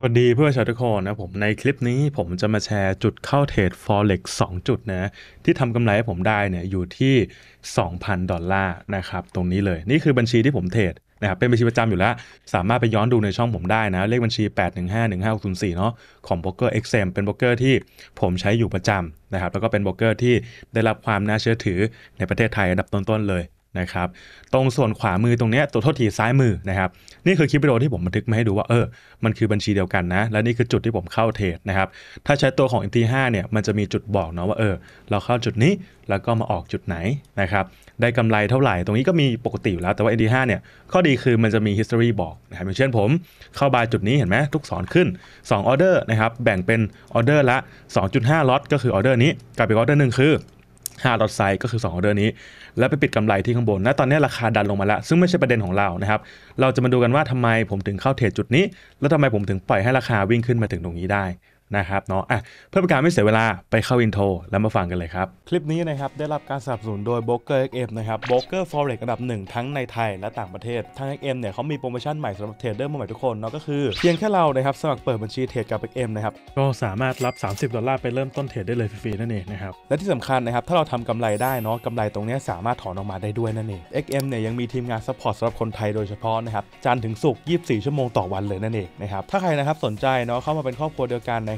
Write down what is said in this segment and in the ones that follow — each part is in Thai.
สวัสดีเพื่อนชาวทุกคนนะผมในคลิปนี้ผมจะมาแชร์จุดเข้าเทรด Forex 2 จุดนะที่ทำกำไรให้ผมได้เนี่ยอยู่ที่ 2,000 ดอลลาร์นะครับตรงนี้เลยนี่คือบัญชีที่ผมเทรดนะครับเป็นบัญชีประจำอยู่แล้ว สามารถไปย้อนดูในช่องผมได้นะเลขบัญชี 8151504เนาะของโบรกเกอร์ XM เป็นโบรกเกอร์ที่ผมใช้อยู่ประจำนะครับแล้วก็เป็นโบรกเกอร์ที่ได้รับความน่าเชื่อถือในประเทศไทยอันดับต้นๆเลยนะครับตรงส่วนขวามือตรงนี้ตัวโทษทีซ้ายมือนะครับนี่คือคลิปวิดีโอที่ผมบันทึกมาให้ดูว่าเออมันคือบัญชีเดียวกันนะ และนี่คือจุดที่ผมเข้าเทรดนะครับถ้าใช้ตัวของ MT5 เนี่ยมันจะมีจุดบอกเนาะว่าเออเราเข้าจุดนี้แล้วก็มาออกจุดไหนนะครับได้กำไรเท่าไหร่ ตรงนี้ก็มีปกติอยู่แล้ว แต่ว่า MT5 เนี่ย ข้อดีคือมันจะมี history บอกนะครับอย่างเช่นผมเข้าบายจุดนี้เห็นไหมทุกสอนขึ้น2ออเดอร์นะครับแบ่งเป็นออเดอร์ละ2.5ล็อตก็คือออเดอร์นี้กับอีกออเดอร์หนึ่งคือหาดอทไซก็คือ2เดือนนี้ แล้วไปปิดกำไรที่ข้างบนนะตอนนี้ราคาดันลงมาแล้ว ซึ่งไม่ใช่ประเด็นของเรานะครับ เราจะมาดูกันว่าทำไมผมถึงเข้าเทรดจุดนี้ แล้วทำไมผมถึงปล่อยให้ราคาวิ่งขึ้นมาถึงตรงนี้ได้นะครับเนาะอ่ะเพื่อเป็นการไม่เสียเวลาไปเข้าอินโทรแล้วมาฟังกันเลยครับ คลิปนี้นะครับได้รับการสนับสนุนโดย b อ o ก e อ XM นะครับโบกเกอร์ฟอเร็กอันดับหนึ่งทั้งในไทยและต่างประเทศทาง็กเนี่ยเขามีโปรโมชั่นใหม่สำหรับเทรดเดอร์ใหม่ทุกคนเนาะก็คือเพียงแค่เรานะครับสมัครเปิดบัญชีเทรดกับเ็มนะครับก็สามารถรับ 30 ดอลลาร์ไปเริ่มต้นเทรดได้เลยฟรีๆนั่นเองนะครับและที่สำคัญนะครับถ้าเราทำกำไรได้เนาะกำไรตรงนี้สามารถถอนออกมาได้ด้วยนั่นเอง็กเนี่ยยังมีทีมงานซัพพอร์ตสำหรับคนไทยโดยเฉพาะนะครับจันถึงศุกร์24 ชั่วโมงต่อวันเลยนั่นเองนะครับถ้าใครนะครับสนใจเนาะเข้ามาเป็นครอบครัวเดียวกันนะ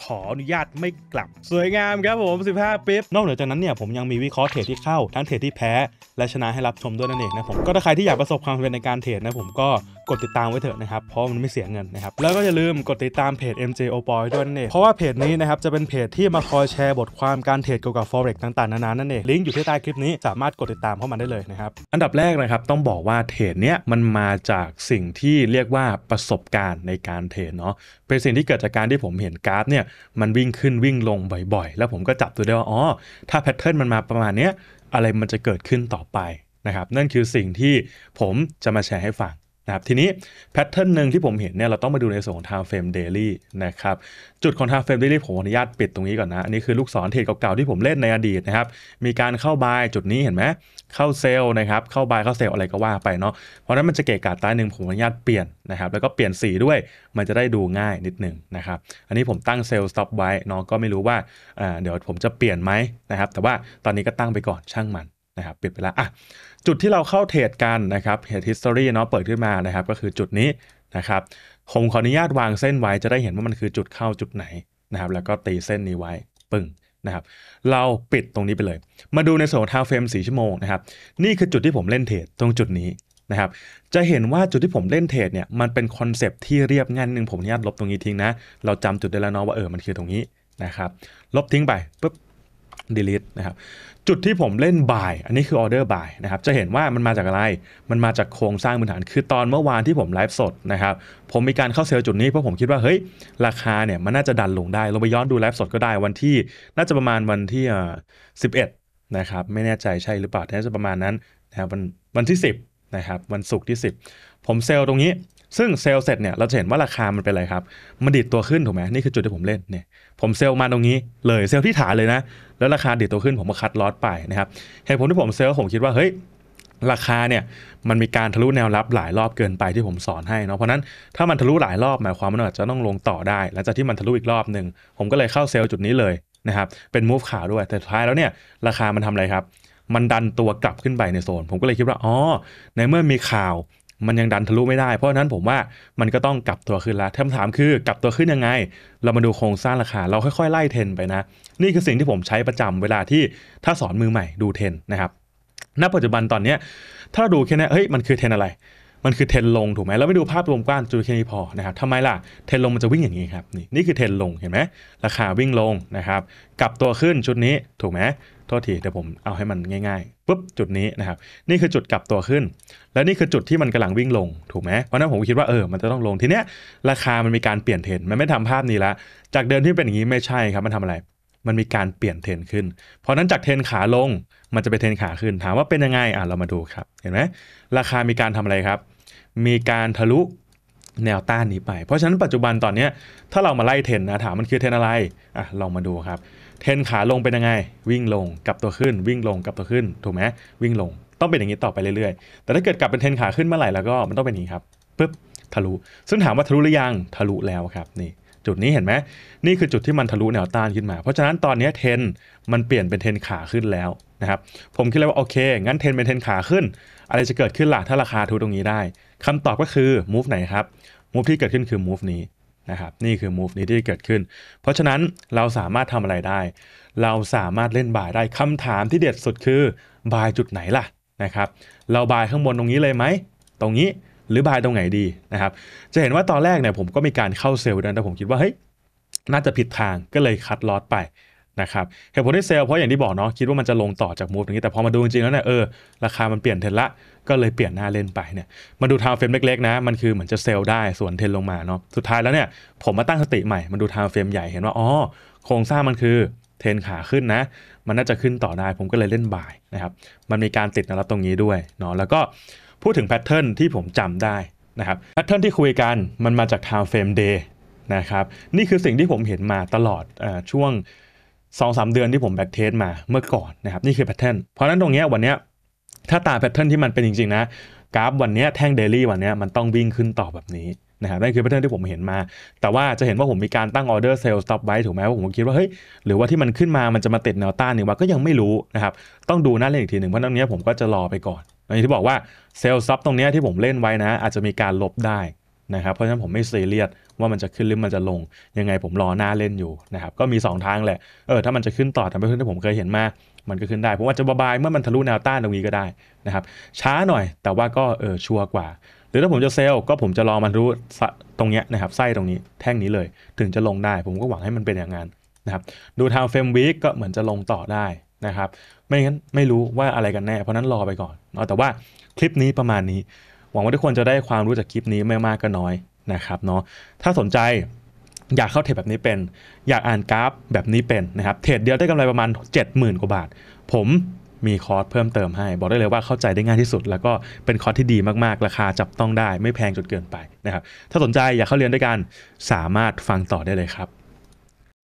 ขออนุญาตไม่กลับ สวยงามครับผม 15ปิ๊บนอกเหนือจากนั้นเนี่ยผมยังมีวิเคราะห์เทรดที่เข้าทั้งเทรดที่แพ้ และชนะให้รับชมด้วยนั่นเองนะผม ก็ถ้าใครที่อยากประสบความสำเร็จในการเทรดนะผมก็กดติดตามไว้เถอะนะครับ เพราะมันไม่เสียเงินนะครับ แล้วก็อย่าลืมกดติดตามเพจ MJ o p o y ด้วยนั่นเองเพราะว่าเพจนี้นะครับจะเป็นเพจที่มาคอยแชร์บทความการเทรดเกี่ยวกับ forex ต่าง ๆ นานานั่นเองลิงก์อยู่ที่ใต้คลิปนี้สามารถกดติดตามเข้ามาได้เลยนะครับอันดับแรกนะครับต้องบอกว่าเทรดเนี้ยมันมาจากสิ่งที่เรียกว่าประสบการณ์ในการเทรดเนาะเป็นสิ่งที่เกิดจากการที่ผมเห็นกราฟเนี่ยี่ยมันวิ่งขึ้นวิ่งลงบ่อยๆ แล้วผมก็จับตัวได้ว่า อ๋อ ถ้าแพทเทิร์นมันมาประมาณเนี้ยอะไรมันจะเกิดขึ้นต่อไปนะครับนั่นคือสิ่งที่ผมจะมาแชร์ให้ฟังนะครับทีนี้แพทเทิร์นหนึ่งที่ผมเห็นเนี่ยเราต้องมาดูในส่วนของ time frame daily นะครับจุดของ time frame daily ผมอนุญาตปิดตรงนี้ก่อนนะอันนี้คือลูกศรเทรดเก่าๆที่ผมเล่นในอดีตนะครับมีการเข้าบายจุดนี้เห็นไหมเข้าเซลล์นะครับ เข้าบายเข้าเซลล์อะไรก็ว่าไปเนาะเพราะนั้นมันจะเกะกะตายหนึ่งผมอนุญาตเปลี่ยนนะครับแล้วก็เปลี่ยนสีด้วยมันจะได้ดูง่ายนิดนึงนะครับอันนี้ผมตั้งเซลล์ stop ไว้เนาะก็ไม่รู้ว่าเดี๋ยวผมจะเปลี่ยนไหมนะครับแต่ว่าตอนนี้ก็ตั้งไปก่อนช่างมันนะครับปิดไปแล้วอ่ะจุดที่เราเข้าเทรดกันนะครับเทรดฮิสตอรีเนาะเปิดขึ้นมานะครับก็คือจุดนี้นะครับผมขออนุญาตวางเส้นไว้จะได้เห็นว่ามันคือจุดเข้าจุดไหนนะครับแล้วก็ตีเส้นนี้ไว้ปึ้งนะครับเราปิดตรงนี้ไปเลย มาดูในส่วนทาวเฟรมีชั่วโมงนะครับนี่คือจุดที่ผมเล่นเทรดตรงจุดนี้นะครับจะเห็นว่าจุดที่ผมเล่นเทรดเนี่ยมันเป็นคอนเซปที่เรียบง่ายนึงผมอนุญาตลบตรงนี้ทิ้งนะเราจำจุดได้แล้วเนาะว่าเออมันคือตรงนี้นะครับลบทิ้งไปปุ๊บ delete นะครับ จุดที่ผมเล่น buy อันนี้คือ order buy นะครับจะเห็นว่ามันมาจากอะไรมันมาจากโครงสร้างพื้นฐาน คือตอนเมื่อวานที่ผมไลฟ์สดนะครับ ผมมีการเข้าเซลล์จุดนี้เพราะผมคิดว่าเฮ้ยราคาเนี่ย มันน่าจะดันลงได้ลงไปย้อนดูไลฟ์สดก็ได้วันที่ น่าจะประมาณวันที่สิบเอ็ดนะครับ ไม่แน่ใจใช่หรือเปล่าน่าจะประมาณนั้นนะครับวันวันที่ 10นะครับวันศุกร์ที่ 10 ผมเซลล์ตรงนี้ ซึ่งเซลล์เสร็จเนี่ยเราจะเห็นว่าราคามันเป็นอะไรครับ มันดิดตัวขึ้นถูกไหมนี่คือจุดที่ผมเล่นเนี่ยผมเซลล์มาตรงนี้ เลยเซลล์ที่ฐานเลยนะแล้วราคาเดีดตัวขึ้นผมก็คัดลอตไปนะครับเหตุผลที่ผมเซลล์ผมคิดว่าเฮ้ยราคาเนี่ยมันมีการทะลุแนวรับหลายรอบเกินไปที่ผมสอนให้เนาะเพราะนั้นถ้ามันทะลุหลายรอบหมายความว่ามันอาจจะต้องลงต่อได้หลังจากที่มันทะลุอีกรอบหนึ่งผมก็เลยเข้าเซลล์จุดนี้เลยนะครับเป็นมูฟขาด้วยแต่ท้ายแล้วเนี่ยราคามันทำอะไรครับ มันดันตัวกลับขึ้นไปในโซน ผมก็เลยคิดว่าอ๋อในเมื่อมีข่าวมันยังดันทะลุไม่ได้ เพราะนั้นผมว่ามันก็ต้องกลับตัวขึ้นละคำถามคือกลับตัวขึ้นยังไง เรามาดูโครงสร้างราคา เราค่อยๆ ไล่เทนไปนะ นี่คือสิ่งที่ผมใช้ประจำเวลาที่ถ้าสอนมือใหม่ดูเทนนะครับ ณปัจจุบันตอนนี้ถ้าเราดูแค่นี้เฮ้ยมันคือเทนอะไร มันคือเทนลงถูกไหม เราไม่ดูภาพรวมกว้างจุดแค่นี้พอนะครับทำไมล่ะเทนลงมันจะวิ่งอย่างนี้ครับนี่นี่คือเทนลงเห็นไหมราคาวิ่งลงนะครับกลับตัวขึ้นชุดนี้ถูกไหมโทษทีเดี๋ยวผมเอาให้มันง่าย ๆปุ๊บจุดนี้นะครับนี่คือจุดกลับตัวขึ้น และนี่คือจุดที่มันกำลังวิ่งลงถูกไหมเพราะนั้นผมคิดว่าเออมันจะต้องลงทีเนี้ยราคามันมีการเปลี่ยนเทรนมันไม่ทำภาพนี้ละ จากเดิมที่เป็นอย่างนี้ไม่ใช่ครับมันทำอะไร มันมีการเปลี่ยนเทรนขึ้น เพราะนั้นจากเทรนขาลงมันจะไปเทรนขาขึ้นถามว่าเป็นยังไงอ่ะเรามาดูครับเห็นไหมราคามีการทำอะไรครับ มีการทะลุแนวต้านนี้ไป เพราะฉะนั้นปัจจุบันตอนนี้ ถ้าเรามาไล่เทนนะถามมันคือเทนอะไรอ่ะลองมาดูครับ เทนขาลงเป็นยังไง วิ่งลงกลับตัวขึ้น วิ่งลงกลับตัวขึ้นถูกไหมวิ่งลงต้องเป็นอย่างนี้ต่อไปเรื่อยๆ แต่ถ้าเกิดกลับเป็นเทนขาขึ้นเมื่อไหร่แล้วก็มันต้องเป็นอย่างนี้ครับปึ๊บทะลุ ซึ่งถามว่าทะลุหรือยังทะลุแล้วครับนี่ จุดนี้เห็นไหมนี่คือจุดที่มันทะลุแนวต้านขึ้นมา เพราะฉะนั้นตอนนี้เทน มันเปลี่ยนเป็นเทนขาขึ้นแล้วนะครับผมคิดเลยว่าโอเค งั้นเทนเป็นเทนขาขึ้น อะไรจะเกิดขึ้นล่ะถ้าราคาทุตรงนี้ได้คำตอบก็คือ move ไหนครับ move ที่เกิดขึ้นคือ move นี้นะครับ นี่คือ move นี้ที่เกิดขึ้น เพราะฉะนั้นเราสามารถทำอะไรได้ เราสามารถเล่นบ่ายได้คำถามที่เด็ดสุดคือบ่ายจุดไหนล่ะนะครับ เราบ่ายข้างบนตรงนี้เลยไหม ตรงนี้หรือบ่ายตรงไหนดีนะครับจะเห็นว่าตอนแรกเนี่ยผมก็มีการเข้าเซลล์นะแต่ผมคิดว่าเฮ้ยน่าจะผิดทางก็เลยคัดลอตไปนะครับเหตุผลที่เซลเพราะอย่างที่บอกเนาะคิดว่ามันจะลงต่อจากมูฟอย่างนี้แต่พอมาดูจริงๆแล้วเนี่ยเออราคามันเปลี่ยนเทนละ ก็เลยเปลี่ยนหน้าเล่นไปเนี่ยมาดูทาวเฟรมเล็กๆนะมันคือเหมือนจะเซลได้ส่วนเทนลงมาเนาะสุดท้ายแล้วเนี่ยผมมาตั้งสติใหม่ มาดูทาวเฟรมใหญ่เห็นว่าอ๋อโครงสร้างมันคือเทนขาขึ้นนะ มันน่าจะขึ้นต่อได้ผมก็เลยเล่นบ่ายนะครับมันมีการติดนะรับตรงนี้ด้วยเนาะแล้วก็พูดถึงแพทเทิร์นที่ผมจำได้นะครับแพทเทิร์นที่คุยกันมันมาจากทาวเฟรมเดย์นะครับนี่คือสิ่งที่ผมเห็นมาตลอดอช่วงสองสามเดือนที่ผมแบ็กเทสมาเมื่อก่อนนะครับนี่คือแพทเทิร์นเพราะนั้นตรงนี้วันนี้ ถ้าตามแพทเทิร์นที่มันเป็นจริงๆนะ กราฟวันนี้แท่งเดลี่วันนี้มันต้องวิ่งขึ้นต่อแบบนี้นะครับนั่นคือแพทเทิร์นที่ผมเห็นมา แต่ว่าจะเห็นว่าผมมีการตั้งออเดอร์เซลล์สต็อปไว้ถูกไหมว่าผมคิดว่าเฮ้ยหรือว่าที่มันขึ้นมามันจะมาติดแนวต้านหรือว่าก็ยังไม่รู้นะครับต้องดูหน้าเล่นอีกทีหนึ่งเพราะนั้นเนี้ยผมก็จะรอไปก่อนอย่างที่บอกว่าเซลล์ซับตรงนี้ที่ผมเล่นไว้นะอาจจะมีการลบได้นะครับเพราะฉะนั้นผมไม่ซีเรียสว่ามันจะขึ้นหรือมันจะลง ยังไงผมรอหน้าเล่นอยู่ นะครับก็มี 2 ทางแหละเออถ้ามันจะขึ้นต่อทำให้ขึ้นที่ผมเคยเห็นมามันก็ขึ้นได้ผมอาจจะบายเมื่อมันทะลุแนวต้านตรงนี้ก็ได้นะครับช้าหน่อยแต่ว่าก็เออชัวร์กว่า หรือถ้าผมจะเซลก็ผมจะรอมันรู้ตรงเนี้ยนะครับไส้ตรงนี้แท่งนี้เลย ถึงจะลงได้ผมก็หวังให้มันเป็นอย่างนั้นนะครับดูทางเฟรมวิกก็เหมือนจะลงต่อได้นะครับ ไม่งั้นไม่รู้ว่าอะไรกันแน่เพราะนั้นรอไปก่อนเอาแต่ว่าคลิปนี้ประมาณนี้หวังว่าทุกคนจะได้ความรู้จากคลิปนี้ไม่มากก็น้อยนะครับเนาะ ถ้าสนใจอยากเข้าเทรดแบบนี้เป็น อยากอ่านกราฟแบบนี้เป็นนะครับเทรดเดียวได้กำไรประมาณ70,000กว่าบาท ผมมีคอร์สเพิ่มเติมให้ บอกได้เลยว่าเข้าใจได้ง่ายที่สุดแล้วก็เป็นคอร์สที่ดีมาก ๆ ราคาจับต้องได้ ไม่แพงจนเกินไปนะครับ ถ้าสนใจอยากเข้าเรียนด้วยกันสามารถฟังต่อได้เลยครับ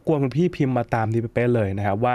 บกวนคุณพี่พิมพ์มาตามทีเป๊ะเลยนะครับว่า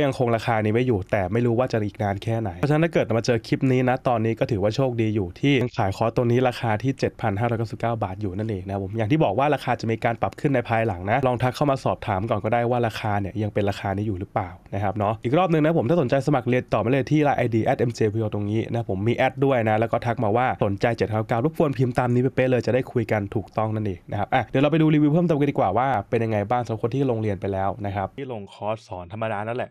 ็ยังคงราคานี้ไว้อยู่แต่ไม่รู้ว่าจะอีกนานแค่ไหนเพราะฉะนั้นถ้าเกิดมาเจอคลิปนี้นะตอนนี้ก็ถือว่าโชคดีอยู่ ที่ขายคอร์สตัวนี้ราคาที่ 7,599บาท อยู่นั่นเองนะผมอย่างที่บอกว่าราคาจะมีการปรับขึ้นในภายหลังนะลองทักเข้ามาสอบถามก่อนก็ได้ว่าราคาเนี่ยยังเป็นราคานี้อยู่หรือเปล่านะครับเนาะอีกรอบนึงนะผมถ้าสนใจสมัครเรียนต่อมาเลยที่ไลน์ไอเดียแอดเอ็มเจพีโอตรงนี้นะผมมีแอดด้วยนะแล้วก็ทักมาว่าสนใจ799รปกวนพิมพ์ตามนี้ไปเป๊ะเลยจะได้คุยกันถูกต้องนั่นเองนะครับอ่ะเดี๋ยวเราไปดูรีวิวเพิ่มเติมกันดีกว่าว่าเป็นยังไงบ้างสำหรับคนที่ลงเรียนไปแล้วนะครับที่ลงคอร์สสอนธรรมดานั่นแหละ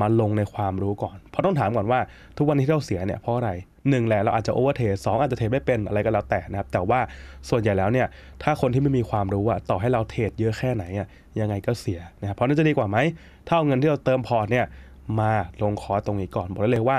มาลงในความรู้ก่อน เพราะต้องถามก่อนว่า ทุกวันนี้ที่เราเสียเนี่ยเพราะอะไรหนึ่งแหละเราอาจจะโอเวอร์เทสองอาจจะเทไม่เป็นอะไรก็แล้วแต่นะครับแต่ว่าส่วนใหญ่แล้วเนี่ยถ้าคนที่ไม่มีความรู้อะต่อให้เราเทรดเยอะแค่ไหนอะยังไงก็เสียนะครับเพราะนั่นจะดีกว่าไหมถ้าเอาเงินที่เราเติมพอร์ตเนี่ยมาลงคอร์ตรงนี้ก่อนบอกได้เลยว่า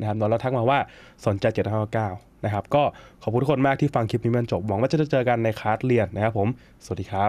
นะครับนนท์ทักมาว่า สนใจ7 9 9นะครับ ก็ขอบคุณทุกคนมากที่ฟังคลิปนี้มันจบ หวังว่าจะเจอกันในคลาสเรียนนะครับผม สวัสดีครับ